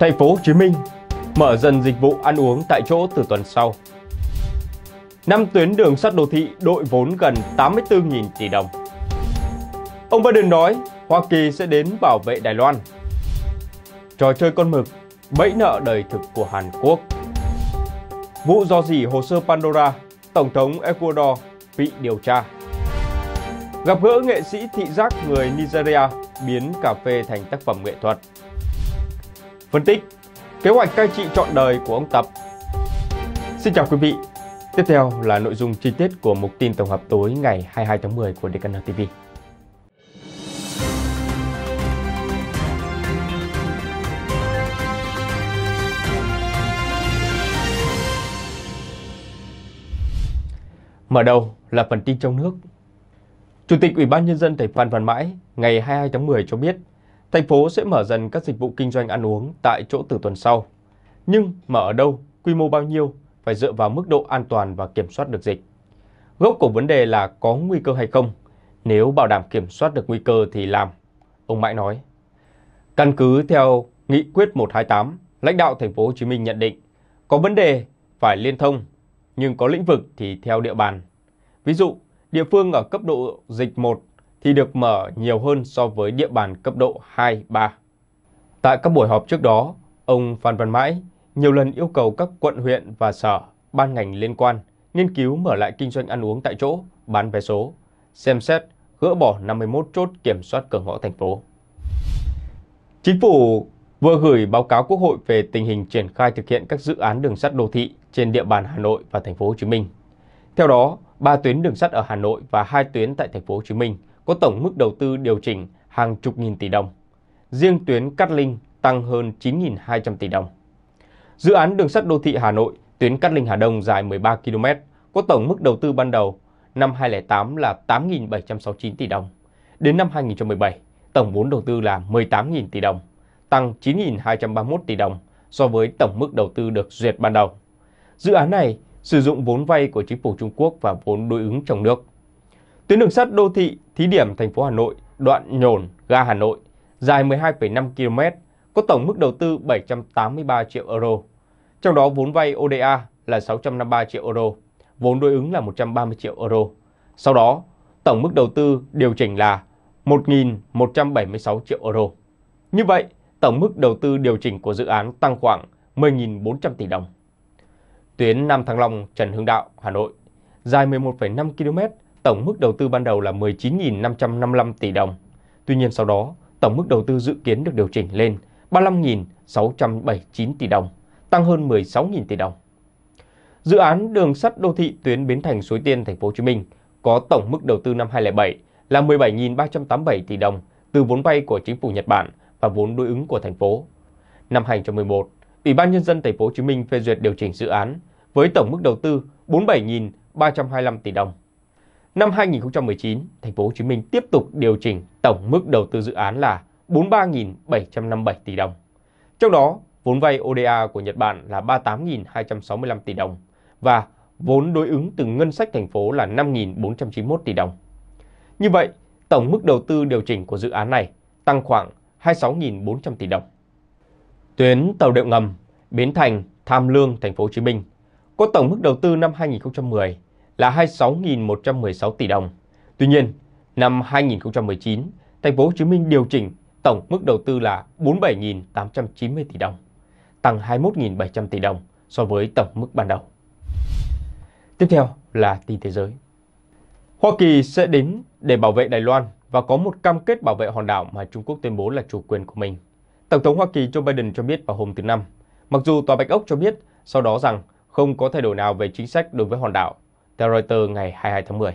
Thành phố Hồ Chí Minh mở dần dịch vụ ăn uống tại chỗ từ tuần sau. Năm tuyến đường sắt đô thị đội vốn gần 84.000 tỷ đồng. Ông Biden nói Hoa Kỳ sẽ đến bảo vệ Đài Loan. Trò chơi con mực bẫy nợ đời thực của Hàn Quốc. Vụ do dỉ hồ sơ Pandora, Tổng thống Ecuador bị điều tra. Gặp gỡ nghệ sĩ thị giác người Nigeria biến cà phê thành tác phẩm nghệ thuật. Phân tích Kế hoạch cai trị trọn đời của ông Tập Xin chào quý vị Tiếp theo là nội dung chi tiết của mục tin tổng hợp tối ngày 22 tháng 10 của DKN TV Mở đầu là phần tin trong nước Chủ tịch Ủy ban Nhân dân tỉnh Phan Văn Mãi ngày 22 tháng 10 cho biết Thành phố sẽ mở dần các dịch vụ kinh doanh ăn uống tại chỗ từ tuần sau. Nhưng mở ở đâu, quy mô bao nhiêu phải dựa vào mức độ an toàn và kiểm soát được dịch. Gốc của vấn đề là có nguy cơ hay không. Nếu bảo đảm kiểm soát được nguy cơ thì làm, ông Mãi nói. Căn cứ theo Nghị quyết 128, lãnh đạo thành phố Hồ Chí Minh nhận định có vấn đề phải liên thông, nhưng có lĩnh vực thì theo địa bàn. Ví dụ, địa phương ở cấp độ dịch 1 thì được mở nhiều hơn so với địa bàn cấp độ 2, 3. Tại các buổi họp trước đó, ông Phan Văn Mãi nhiều lần yêu cầu các quận huyện và sở, ban ngành liên quan nghiên cứu mở lại kinh doanh ăn uống tại chỗ, bán vé số, xem xét gỡ bỏ 51 chốt kiểm soát cửa ngõ thành phố. Chính phủ vừa gửi báo cáo Quốc hội về tình hình triển khai thực hiện các dự án đường sắt đô thị trên địa bàn Hà Nội và thành phố Hồ Chí Minh. Theo đó, ba tuyến đường sắt ở Hà Nội và hai tuyến tại thành phố Hồ Chí Minh có tổng mức đầu tư điều chỉnh hàng chục nghìn tỷ đồng. Riêng tuyến Cát Linh tăng hơn 9.200 tỷ đồng. Dự án đường sắt đô thị Hà Nội, tuyến Cát Linh Hà Đông dài 13 km, có tổng mức đầu tư ban đầu năm 2008 là 8.769 tỷ đồng. Đến năm 2017, tổng vốn đầu tư là 18.000 tỷ đồng, tăng 9.231 tỷ đồng so với tổng mức đầu tư được duyệt ban đầu. Dự án này sử dụng vốn vay của chính phủ Trung Quốc và vốn đối ứng trong nước. Tuyến đường sắt đô thị thí điểm thành phố Hà Nội, đoạn Nhổn, ga Hà Nội, dài 12,5 km, có tổng mức đầu tư 783 triệu euro. Trong đó vốn vay ODA là 653 triệu euro, vốn đối ứng là 130 triệu euro. Sau đó, tổng mức đầu tư điều chỉnh là 1.176 triệu euro. Như vậy, tổng mức đầu tư điều chỉnh của dự án tăng khoảng 10.400 tỷ đồng. Tuyến Nam Thăng Long Trần Hưng Đạo, Hà Nội, dài 11,5 km, Tổng mức đầu tư ban đầu là 19.555 tỷ đồng. Tuy nhiên sau đó, tổng mức đầu tư dự kiến được điều chỉnh lên 35.679 tỷ đồng, tăng hơn 16.000 tỷ đồng. Dự án đường sắt đô thị tuyến Bến Thành Suối Tiên thành phố Hồ Chí Minh có tổng mức đầu tư năm 2007 là 17.387 tỷ đồng từ vốn vay của chính phủ Nhật Bản và vốn đối ứng của thành phố. Năm 2011, Ủy ban nhân dân thành phố Hồ Chí Minh phê duyệt điều chỉnh dự án với tổng mức đầu tư 47.325 tỷ đồng. Năm 2019, thành phố Hồ Chí Minh tiếp tục điều chỉnh tổng mức đầu tư dự án là 43.757 tỷ đồng. Trong đó, vốn vay ODA của Nhật Bản là 38.265 tỷ đồng và vốn đối ứng từ ngân sách thành phố là 5.491 tỷ đồng. Như vậy, tổng mức đầu tư điều chỉnh của dự án này tăng khoảng 26.400 tỷ đồng. Tuyến tàu điện ngầm Bến Thành, Tham Lương, thành phố Hồ Chí Minh có tổng mức đầu tư năm 2010 là 26.116 tỷ đồng. Tuy nhiên, năm 2019, thành phố Hồ Chí Minh điều chỉnh tổng mức đầu tư là 47.890 tỷ đồng, tăng 21.700 tỷ đồng so với tổng mức ban đầu. Tiếp theo là tin thế giới. Hoa Kỳ sẽ đến để bảo vệ Đài Loan và có một cam kết bảo vệ hòn đảo mà Trung Quốc tuyên bố là chủ quyền của mình. Tổng thống Hoa Kỳ Joe Biden cho biết vào hôm thứ Năm, mặc dù Tòa Bạch Ốc cho biết sau đó rằng không có thay đổi nào về chính sách đối với hòn đảo theo Reuters ngày 22 tháng 10.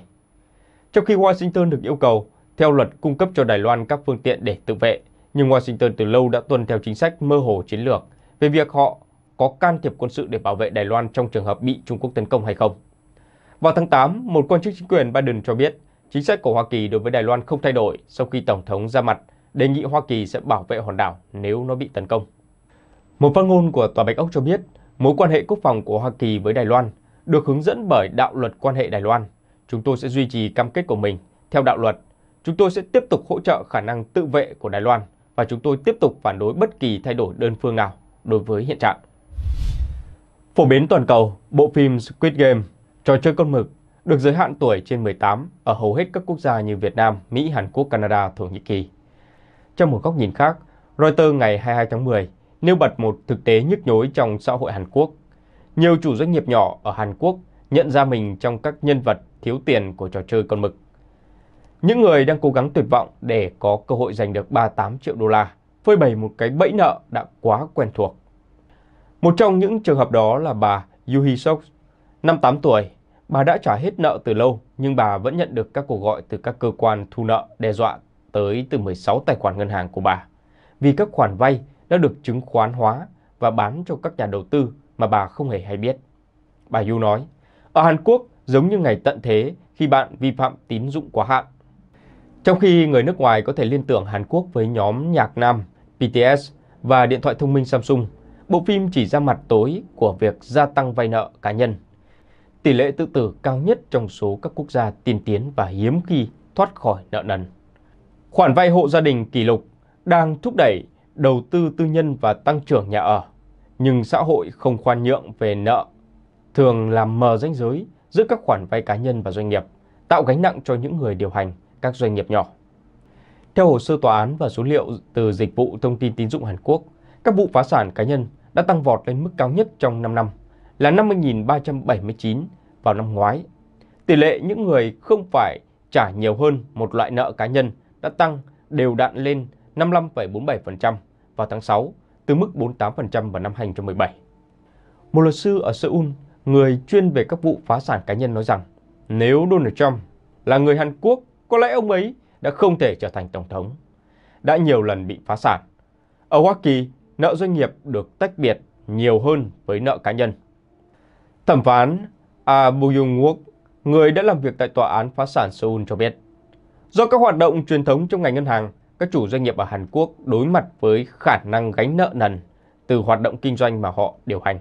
Trong khi Washington được yêu cầu, theo luật cung cấp cho Đài Loan các phương tiện để tự vệ, nhưng Washington từ lâu đã tuân theo chính sách mơ hồ chiến lược về việc họ có can thiệp quân sự để bảo vệ Đài Loan trong trường hợp bị Trung Quốc tấn công hay không. Vào tháng 8, một quan chức chính quyền Biden cho biết chính sách của Hoa Kỳ đối với Đài Loan không thay đổi sau khi Tổng thống ra mặt đề nghị Hoa Kỳ sẽ bảo vệ hòn đảo nếu nó bị tấn công. Một phát ngôn của Tòa Bạch Ốc cho biết mối quan hệ quốc phòng của Hoa Kỳ với Đài Loan được hướng dẫn bởi đạo luật quan hệ Đài Loan. Chúng tôi sẽ duy trì cam kết của mình theo đạo luật. Chúng tôi sẽ tiếp tục hỗ trợ khả năng tự vệ của Đài Loan và chúng tôi tiếp tục phản đối bất kỳ thay đổi đơn phương nào đối với hiện trạng. Phổ biến toàn cầu, bộ phim Squid Game, trò chơi con mực, được giới hạn tuổi trên 18 ở hầu hết các quốc gia như Việt Nam, Mỹ, Hàn Quốc, Canada, Thổ Nhĩ Kỳ. Trong một góc nhìn khác, Reuters ngày 22 tháng 10 nêu bật một thực tế nhức nhối trong xã hội Hàn Quốc nhiều chủ doanh nghiệp nhỏ ở Hàn Quốc nhận ra mình trong các nhân vật thiếu tiền của trò chơi con mực. Những người đang cố gắng tuyệt vọng để có cơ hội giành được 38 triệu đô la, phơi bày một cái bẫy nợ đã quá quen thuộc. Một trong những trường hợp đó là bà Yuhi Sok, 58 tuổi. Bà đã trả hết nợ từ lâu, nhưng bà vẫn nhận được các cuộc gọi từ các cơ quan thu nợ đe dọa tới từ 16 tài khoản ngân hàng của bà. Vì các khoản vay đã được chứng khoán hóa và bán cho các nhà đầu tư mà bà không hề hay biết. Bà Yu nói, ở Hàn Quốc giống như ngày tận thế khi bạn vi phạm tín dụng quá hạn. Trong khi người nước ngoài có thể liên tưởng Hàn Quốc với nhóm nhạc nam BTS và điện thoại thông minh Samsung, bộ phim chỉ ra mặt tối của việc gia tăng vay nợ cá nhân. Tỷ lệ tự tử cao nhất trong số các quốc gia tiên tiến và hiếm khi thoát khỏi nợ nần. Khoản vay hộ gia đình kỷ lục đang thúc đẩy đầu tư tư nhân và tăng trưởng nhà ở nhưng xã hội không khoan nhượng về nợ, thường làm mờ ranh giới giữa các khoản vay cá nhân và doanh nghiệp, tạo gánh nặng cho những người điều hành các doanh nghiệp nhỏ. Theo hồ sơ tòa án và số liệu từ Dịch vụ Thông tin Tín dụng Hàn Quốc, các vụ phá sản cá nhân đã tăng vọt lên mức cao nhất trong 5 năm là 50.379 vào năm ngoái. Tỷ lệ những người không phải trả nhiều hơn một loại nợ cá nhân đã tăng đều đặn lên 55,47% vào tháng 6 từ mức 48% vào năm 2017. Một luật sư ở Seoul, người chuyên về các vụ phá sản cá nhân nói rằng, nếu Donald Trump là người Hàn Quốc, có lẽ ông ấy đã không thể trở thành tổng thống. Đã nhiều lần bị phá sản. Ở Hoa Kỳ, nợ doanh nghiệp được tách biệt nhiều hơn với nợ cá nhân. Thẩm phán Ah Byung-wook, người đã làm việc tại tòa án phá sản Seoul cho biết, do các hoạt động truyền thống trong ngành ngân hàng các chủ doanh nghiệp ở Hàn Quốc đối mặt với khả năng gánh nợ nần từ hoạt động kinh doanh mà họ điều hành.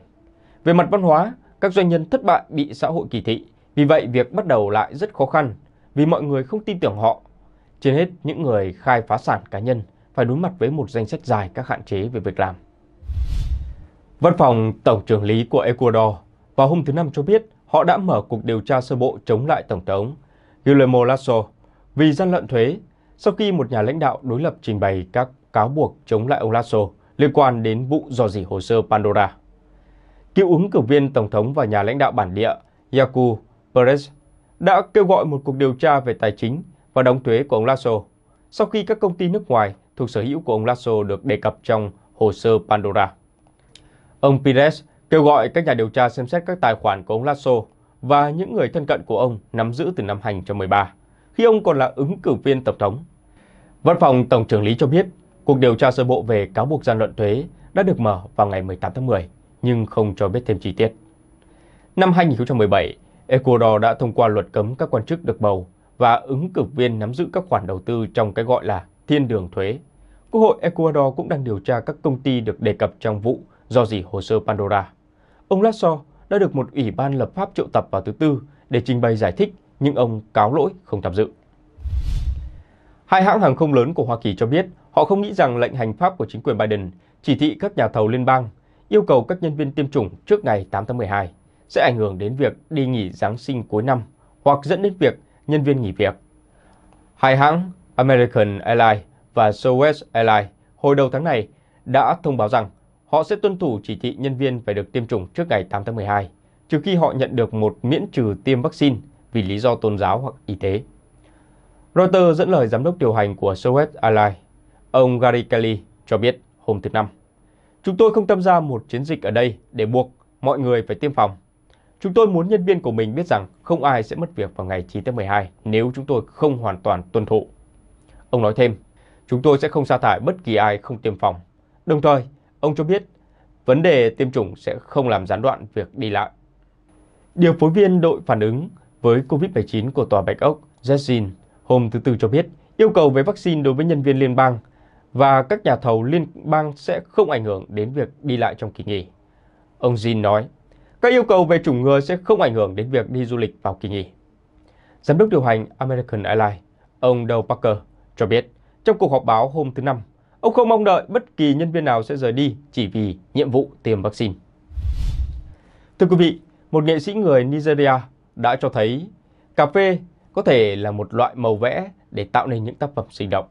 Về mặt văn hóa, các doanh nhân thất bại bị xã hội kỳ thị, vì vậy việc bắt đầu lại rất khó khăn vì mọi người không tin tưởng họ. Trên hết, những người khai phá sản cá nhân phải đối mặt với một danh sách dài các hạn chế về việc làm. Văn phòng Tổng trưởng lý của Ecuador vào hôm thứ Năm cho biết họ đã mở cuộc điều tra sơ bộ chống lại Tổng thống Guillermo Lasso vì gian lận thuế sau khi một nhà lãnh đạo đối lập trình bày các cáo buộc chống lại ông Lasso liên quan đến vụ dò dỉ hồ sơ Pandora. Cựu ứng cử viên Tổng thống và nhà lãnh đạo bản địa Yaku Perez đã kêu gọi một cuộc điều tra về tài chính và đóng thuế của ông Lasso sau khi các công ty nước ngoài thuộc sở hữu của ông Lasso được đề cập trong hồ sơ Pandora. Ông Perez kêu gọi các nhà điều tra xem xét các tài khoản của ông Lasso và những người thân cận của ông nắm giữ từ năm 2013 khi ông còn là ứng cử viên tổng thống. Văn phòng Tổng trưởng lý cho biết, cuộc điều tra sơ bộ về cáo buộc gian lận thuế đã được mở vào ngày 18 tháng 10, nhưng không cho biết thêm chi tiết. Năm 2017, Ecuador đã thông qua luật cấm các quan chức được bầu và ứng cử viên nắm giữ các khoản đầu tư trong cái gọi là thiên đường thuế. Quốc hội Ecuador cũng đang điều tra các công ty được đề cập trong vụ do dỉ hồ sơ Pandora. Ông Lasso đã được một ủy ban lập pháp triệu tập vào thứ Tư để trình bày giải thích nhưng ông cáo lỗi không tham dự. Hai hãng hàng không lớn của Hoa Kỳ cho biết họ không nghĩ rằng lệnh hành pháp của chính quyền Biden chỉ thị các nhà thầu liên bang yêu cầu các nhân viên tiêm chủng trước ngày 8 tháng 12 sẽ ảnh hưởng đến việc đi nghỉ Giáng sinh cuối năm hoặc dẫn đến việc nhân viên nghỉ việc. Hai hãng American Airlines và Southwest Airlines hồi đầu tháng này đã thông báo rằng họ sẽ tuân thủ chỉ thị nhân viên phải được tiêm chủng trước ngày 8 tháng 12, trừ khi họ nhận được một miễn trừ tiêm vaccine vì lý do tôn giáo hoặc y tế. Reuters dẫn lời giám đốc điều hành của Soviet Airlines, ông Gary Kelly cho biết hôm thứ Năm. Chúng tôi không tham gia một chiến dịch ở đây để buộc mọi người phải tiêm phòng. Chúng tôi muốn nhân viên của mình biết rằng không ai sẽ mất việc vào ngày 9 tháng 12 nếu chúng tôi không hoàn toàn tuân thủ. Ông nói thêm, chúng tôi sẽ không sa thải bất kỳ ai không tiêm phòng. Đồng thời, ông cho biết vấn đề tiêm chủng sẽ không làm gián đoạn việc đi lại. Điều phối viên đội phản ứng với COVID-19 của Tòa Bạch Ốc, Jacin, hôm thứ Tư cho biết yêu cầu về vaccine đối với nhân viên liên bang và các nhà thầu liên bang sẽ không ảnh hưởng đến việc đi lại trong kỳ nghỉ. Ông Jin nói, các yêu cầu về chủng ngừa sẽ không ảnh hưởng đến việc đi du lịch vào kỳ nghỉ. Giám đốc điều hành American Airlines, ông Doug Parker, cho biết trong cuộc họp báo hôm thứ Năm, ông không mong đợi bất kỳ nhân viên nào sẽ rời đi chỉ vì nhiệm vụ tiêm vaccine. Thưa quý vị, một nghệ sĩ người Nigeria đã cho thấy cà phê có thể là một loại màu vẽ để tạo nên những tác phẩm sinh động.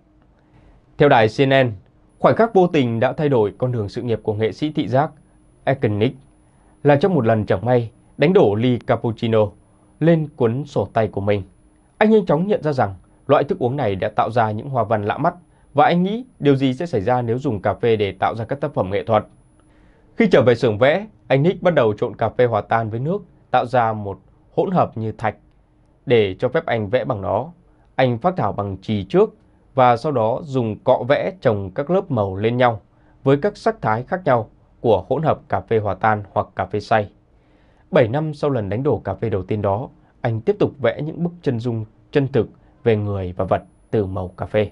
Theo đài CNN, khoảnh khắc vô tình đã thay đổi con đường sự nghiệp của nghệ sĩ thị giác Econic là trong một lần chẳng may đánh đổ ly cappuccino lên cuốn sổ tay của mình. Anh nhanh chóng nhận ra rằng loại thức uống này đã tạo ra những hoa văn lạ mắt và anh nghĩ điều gì sẽ xảy ra nếu dùng cà phê để tạo ra các tác phẩm nghệ thuật. Khi trở về xưởng vẽ, anh Nick bắt đầu trộn cà phê hòa tan với nước tạo ra một hỗn hợp như thạch. Để cho phép anh vẽ bằng nó, anh phát thảo bằng trì trước và sau đó dùng cọ vẽ trồng các lớp màu lên nhau với các sắc thái khác nhau của hỗn hợp cà phê hòa tan hoặc cà phê xay. 7 năm sau lần đánh đổ cà phê đầu tiên đó, anh tiếp tục vẽ những bức chân dung chân thực về người và vật từ màu cà phê.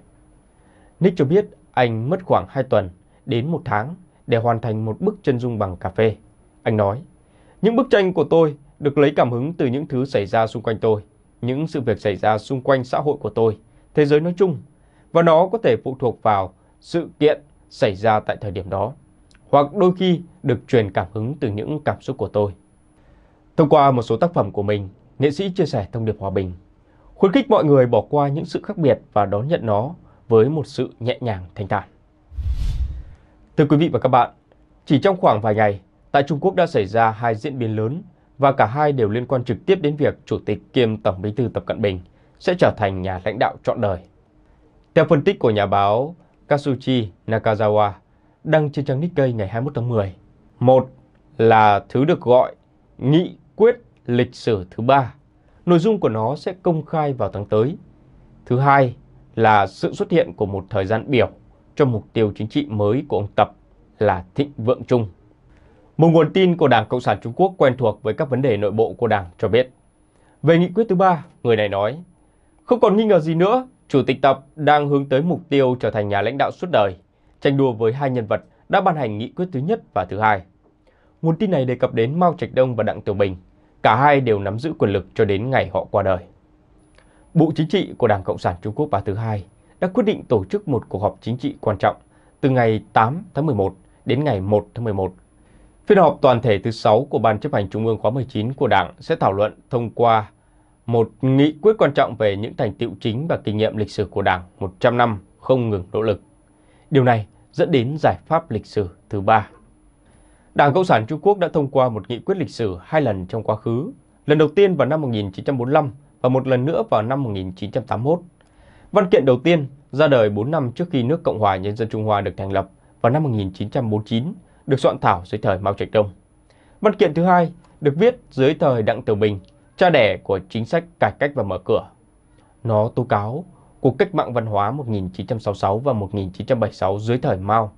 Nick cho biết anh mất khoảng 2 tuần đến 1 tháng để hoàn thành một bức chân dung bằng cà phê. Anh nói, những bức tranh của tôi được lấy cảm hứng từ những thứ xảy ra xung quanh tôi, những sự việc xảy ra xung quanh xã hội của tôi, thế giới nói chung, và nó có thể phụ thuộc vào sự kiện xảy ra tại thời điểm đó, hoặc đôi khi được truyền cảm hứng từ những cảm xúc của tôi. Thông qua một số tác phẩm của mình, nghệ sĩ chia sẻ thông điệp hòa bình, khuyến khích mọi người bỏ qua những sự khác biệt và đón nhận nó với một sự nhẹ nhàng thanh thản. Thưa quý vị và các bạn, chỉ trong khoảng vài ngày, tại Trung Quốc đã xảy ra hai diễn biến lớn và cả hai đều liên quan trực tiếp đến việc Chủ tịch kiêm Tổng Bí thư Tập Cận Bình sẽ trở thành nhà lãnh đạo trọn đời. Theo phân tích của nhà báo Kazuchi Nakazawa đăng trên trang Nikkei ngày 21 tháng 10, một là thứ được gọi nghị quyết lịch sử thứ ba. Nội dung của nó sẽ công khai vào tháng tới. Thứ hai là sự xuất hiện của một thời gian biểu cho mục tiêu chính trị mới của ông Tập là thịnh vượng chung. Một nguồn tin của Đảng Cộng sản Trung Quốc quen thuộc với các vấn đề nội bộ của Đảng cho biết. Về nghị quyết thứ ba, người này nói, không còn nghi ngờ gì nữa, Chủ tịch Tập đang hướng tới mục tiêu trở thành nhà lãnh đạo suốt đời, tranh đua với hai nhân vật đã ban hành nghị quyết thứ nhất và thứ hai. Nguồn tin này đề cập đến Mao Trạch Đông và Đặng Tiểu Bình, cả hai đều nắm giữ quyền lực cho đến ngày họ qua đời. Bộ Chính trị của Đảng Cộng sản Trung Quốc và thứ hai đã quyết định tổ chức một cuộc họp chính trị quan trọng từ ngày 8 tháng 11 đến ngày 1 tháng 11 Phiên họp toàn thể thứ 6 của Ban chấp hành Trung ương khóa 19 của Đảng sẽ thảo luận thông qua một nghị quyết quan trọng về những thành tiệu chính và kinh nghiệm lịch sử của Đảng 100 năm không ngừng nỗ lực. Điều này dẫn đến giải pháp lịch sử thứ ba. Đảng Cộng sản Trung Quốc đã thông qua một nghị quyết lịch sử hai lần trong quá khứ, lần đầu tiên vào năm 1945 và một lần nữa vào năm 1981. Văn kiện đầu tiên ra đời 4 năm trước khi nước Cộng hòa Nhân dân Trung Hoa được thành lập vào năm 1949 được soạn thảo dưới thời Mao Trạch Đông. Văn kiện thứ hai được viết dưới thời Đặng Tiểu Bình, cha đẻ của chính sách cải cách và mở cửa. Nó tố cáo cuộc cách mạng văn hóa 1966 và 1976 dưới thời Mao,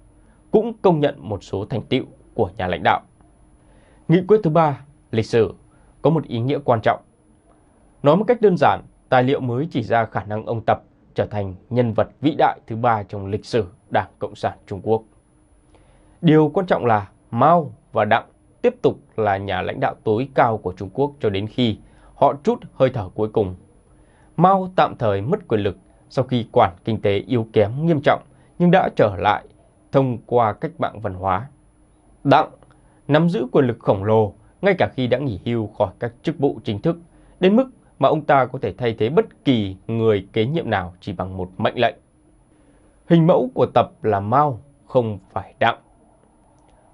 cũng công nhận một số thành tựu của nhà lãnh đạo. Nghị quyết thứ ba, lịch sử, có một ý nghĩa quan trọng. Nói một cách đơn giản, tài liệu mới chỉ ra khả năng ông Tập trở thành nhân vật vĩ đại thứ ba trong lịch sử Đảng Cộng sản Trung Quốc. Điều quan trọng là Mao và Đặng tiếp tục là nhà lãnh đạo tối cao của Trung Quốc cho đến khi họ trút hơi thở cuối cùng. Mao tạm thời mất quyền lực sau khi quản kinh tế yếu kém nghiêm trọng nhưng đã trở lại thông qua cách mạng văn hóa. Đặng nắm giữ quyền lực khổng lồ ngay cả khi đã nghỉ hưu khỏi các chức vụ chính thức, đến mức mà ông ta có thể thay thế bất kỳ người kế nhiệm nào chỉ bằng một mệnh lệnh. Hình mẫu của tập là Mao, không phải Đặng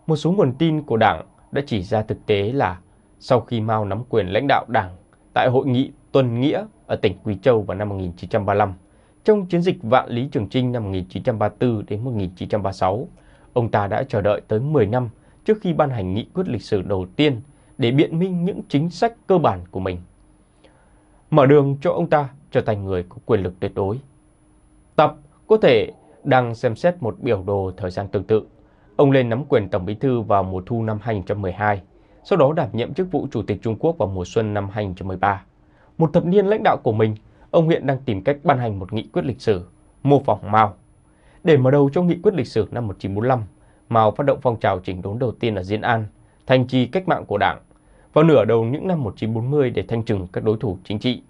một số nguồn tin của Đảng đã chỉ ra thực tế là sau khi Mao nắm quyền lãnh đạo Đảng tại hội nghị Tuần Nghĩa ở tỉnh Quý Châu vào năm 1935, trong chiến dịch Vạn Lý Trường Trinh năm 1934 đến 1936, ông ta đã chờ đợi tới 10 năm trước khi ban hành nghị quyết lịch sử đầu tiên để biện minh những chính sách cơ bản của mình. Mở đường cho ông ta trở thành người có quyền lực tuyệt đối. Tập có thể đang xem xét một biểu đồ thời gian tương tự Ông lên nắm quyền Tổng Bí thư vào mùa thu năm 2012, sau đó đảm nhiệm chức vụ Chủ tịch Trung Quốc vào mùa xuân năm 2013. Một thập niên lãnh đạo của mình, ông hiện đang tìm cách ban hành một nghị quyết lịch sử, mô phỏng Mao. Để mở đầu cho nghị quyết lịch sử năm 1945, Mao phát động phong trào chỉnh đốn đầu tiên ở Diên An, thành trì cách mạng của Đảng, vào nửa đầu những năm 1940 để thanh trừng các đối thủ chính trị.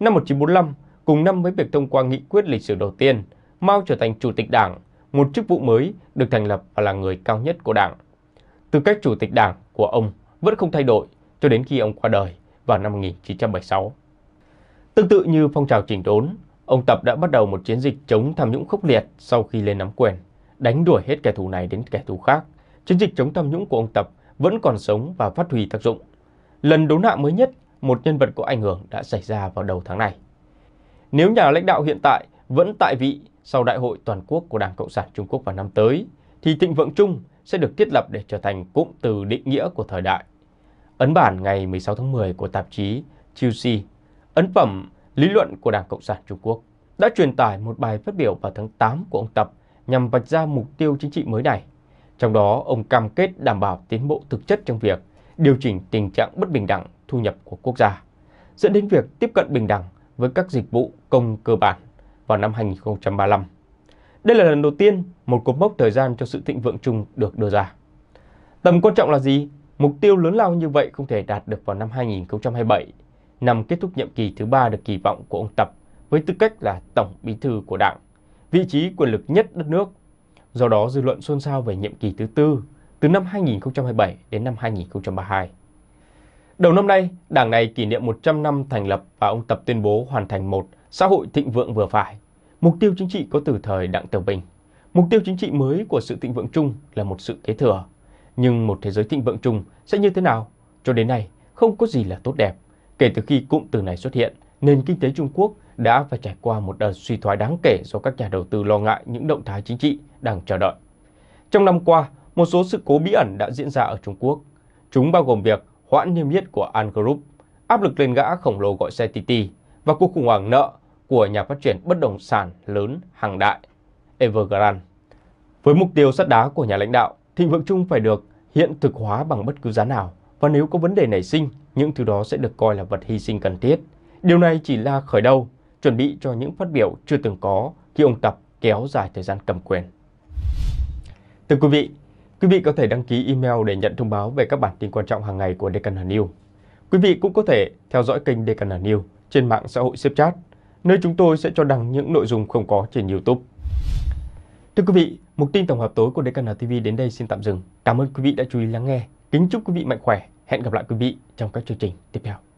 Năm 1945, cùng năm với việc thông qua nghị quyết lịch sử đầu tiên, Mao trở thành chủ tịch Đảng một chức vụ mới được thành lập và là người cao nhất của đảng. Tư cách chủ tịch đảng của ông vẫn không thay đổi cho đến khi ông qua đời vào năm 1976. Tương tự như phong trào chỉnh đốn, ông Tập đã bắt đầu một chiến dịch chống tham nhũng khốc liệt sau khi lên nắm quyền, đánh đuổi hết kẻ thù này đến kẻ thù khác. Chiến dịch chống tham nhũng của ông Tập vẫn còn sống và phát huy tác dụng. Lần đốn hạ mới nhất, một nhân vật có ảnh hưởng đã xảy ra vào đầu tháng này. Nếu nhà lãnh đạo hiện tại vẫn tại vị sau đại hội toàn quốc của Đảng Cộng sản Trung Quốc vào năm tới, thì thịnh vượng chung sẽ được thiết lập để trở thành cụm từ định nghĩa của thời đại. Ấn bản ngày 16 tháng 10 của tạp chí QC, ấn phẩm Lý luận của Đảng Cộng sản Trung Quốc đã truyền tải một bài phát biểu vào tháng 8 của ông Tập nhằm vạch ra mục tiêu chính trị mới này. Trong đó, ông cam kết đảm bảo tiến bộ thực chất trong việc điều chỉnh tình trạng bất bình đẳng thu nhập của quốc gia, dẫn đến việc tiếp cận bình đẳng với các dịch vụ công cơ bản vào năm 2035. Đây là lần đầu tiên một cột mốc thời gian cho sự thịnh vượng chung được đưa ra. Tầm quan trọng là gì? Mục tiêu lớn lao như vậy không thể đạt được vào năm 2027, năm kết thúc nhiệm kỳ thứ ba được kỳ vọng của ông Tập với tư cách là Tổng Bí thư của Đảng, vị trí quyền lực nhất đất nước. Do đó dư luận xôn xao về nhiệm kỳ thứ tư từ năm 2027 đến năm 2032. Đầu năm nay, đảng này kỷ niệm 100 năm thành lập và ông Tập tuyên bố hoàn thành một xã hội thịnh vượng vừa phải, mục tiêu chính trị có từ thời Đặng Tiểu Bình. Mục tiêu chính trị mới của sự thịnh vượng chung là một sự kế thừa. Nhưng một thế giới thịnh vượng chung sẽ như thế nào? Cho đến nay, không có gì là tốt đẹp. Kể từ khi cụm từ này xuất hiện, nền kinh tế Trung Quốc đã phải trải qua một đợt suy thoái đáng kể do các nhà đầu tư lo ngại những động thái chính trị đang chờ đợi. Trong năm qua, một số sự cố bí ẩn đã diễn ra ở Trung Quốc. Chúng bao gồm việc hoãn niêm yết của An Group, áp lực lên gã khổng lồ gọi xe TT và cuộc khủng hoảng nợ của nhà phát triển bất động sản lớn hàng đại Evergrande. Với mục tiêu sắt đá của nhà lãnh đạo, thịnh vượng chung phải được hiện thực hóa bằng bất cứ giá nào và nếu có vấn đề nảy sinh, những thứ đó sẽ được coi là vật hy sinh cần thiết. Điều này chỉ là khởi đầu, chuẩn bị cho những phát biểu chưa từng có khi ông Tập kéo dài thời gian cầm quyền. Thưa quý vị, quý vị có thể đăng ký email để nhận thông báo về các bản tin quan trọng hàng ngày của Deccan News. Quý vị cũng có thể theo dõi kênh Deccan News trên mạng xã hội Snapchat nơi chúng tôi sẽ cho đăng những nội dung không có trên YouTube. Thưa quý vị, mục tin tổng hợp tối của DKN TV đến đây xin tạm dừng. Cảm ơn quý vị đã chú ý lắng nghe. Kính chúc quý vị mạnh khỏe. Hẹn gặp lại quý vị trong các chương trình tiếp theo.